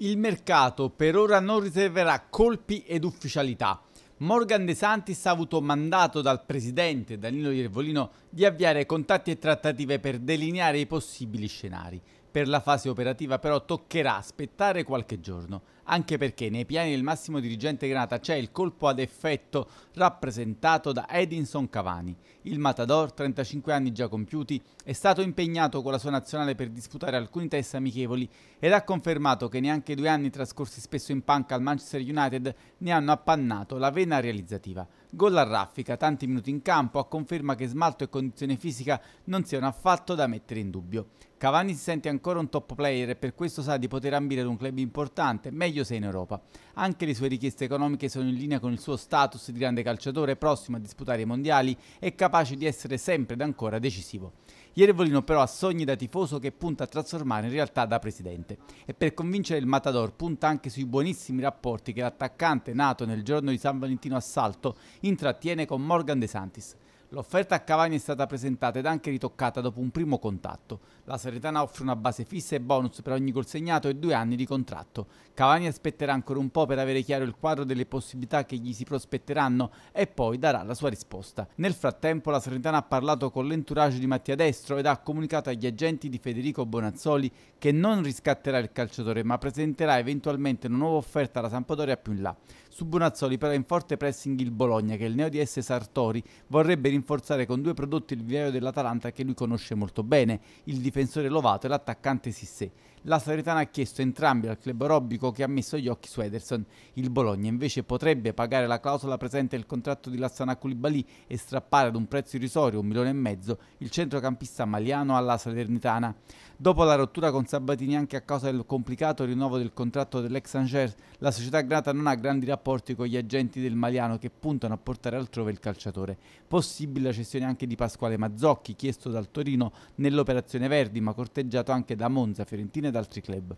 Il mercato per ora non riserverà colpi ed ufficialità. Morgan De Santis ha avuto mandato dal presidente Danilo Iervolino di avviare contatti e trattative per delineare i possibili scenari. Per la fase operativa però toccherà aspettare qualche giorno, anche perché nei piani del massimo dirigente Granata c'è il colpo ad effetto rappresentato da Edinson Cavani. Il Matador, 35 anni già compiuti, è stato impegnato con la sua nazionale per disputare alcuni test amichevoli ed ha confermato che neanche due anni trascorsi spesso in panca al Manchester United ne hanno appannato la vena realizzativa. Gol a raffica, tanti minuti in campo, a conferma che smalto e condizione fisica non siano affatto da mettere in dubbio. Cavani si sente ancora ancora un top player e per questo sa di poter ambire ad un club importante, meglio se in Europa. Anche le sue richieste economiche sono in linea con il suo status di grande calciatore, prossimo a disputare i mondiali e capace di essere sempre ed ancora decisivo. Iervolino però ha sogni da tifoso che punta a trasformare in realtà da presidente e per convincere il Matador punta anche sui buonissimi rapporti che l'attaccante nato nel giorno di San Valentino Assalto intrattiene con Morgan De Santis. L'offerta a Cavani è stata presentata ed anche ritoccata dopo un primo contatto. La Salernitana offre una base fissa e bonus per ogni gol segnato e due anni di contratto. Cavani aspetterà ancora un po' per avere chiaro il quadro delle possibilità che gli si prospetteranno e poi darà la sua risposta. Nel frattempo la Salernitana ha parlato con l'entourage di Mattia Destro ed ha comunicato agli agenti di Federico Bonazzoli che non riscatterà il calciatore ma presenterà eventualmente una nuova offerta alla Sampdoria più in là. Su Bonazzoli però è in forte pressing il Bologna che il neo di S. Sartori vorrebbe rinforzare rinforzare con due prodotti il vivaio dell'Atalanta che lui conosce molto bene, il difensore Lovato e l'attaccante Sissé. La Salernitana ha chiesto entrambi al club Robbico che ha messo gli occhi su Ederson. Il Bologna invece potrebbe pagare la clausola presente nel contratto di Lassana Koulibaly e strappare ad un prezzo irrisorio, un milione e mezzo, il centrocampista maliano alla Salernitana. Dopo la rottura con Sabatini anche a causa del complicato rinnovo del contratto dell'ex Angers, la società grata non ha grandi rapporti con gli agenti del maliano che puntano a portare altrove il calciatore. Possibile possibile la cessione anche di Pasquale Mazzocchi, chiesto dal Torino nell'operazione Verdi, ma corteggiato anche da Monza, Fiorentina ed altri club.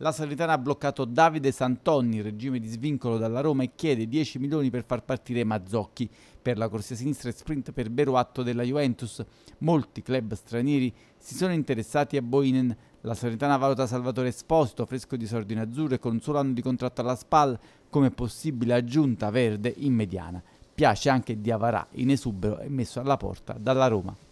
La Salernitana ha bloccato Davide Santoni in regime di svincolo dalla Roma e chiede 10 milioni per far partire Mazzocchi per la corsia sinistra e sprint per Beruatto della Juventus. Molti club stranieri si sono interessati a Boinen. La Salernitana valuta Salvatore Esposito, fresco di sordine azzurro e con un solo anno di contratto alla SPAL come possibile aggiunta verde in mediana piace anche di Avarà in esubero e messo alla porta dalla Roma.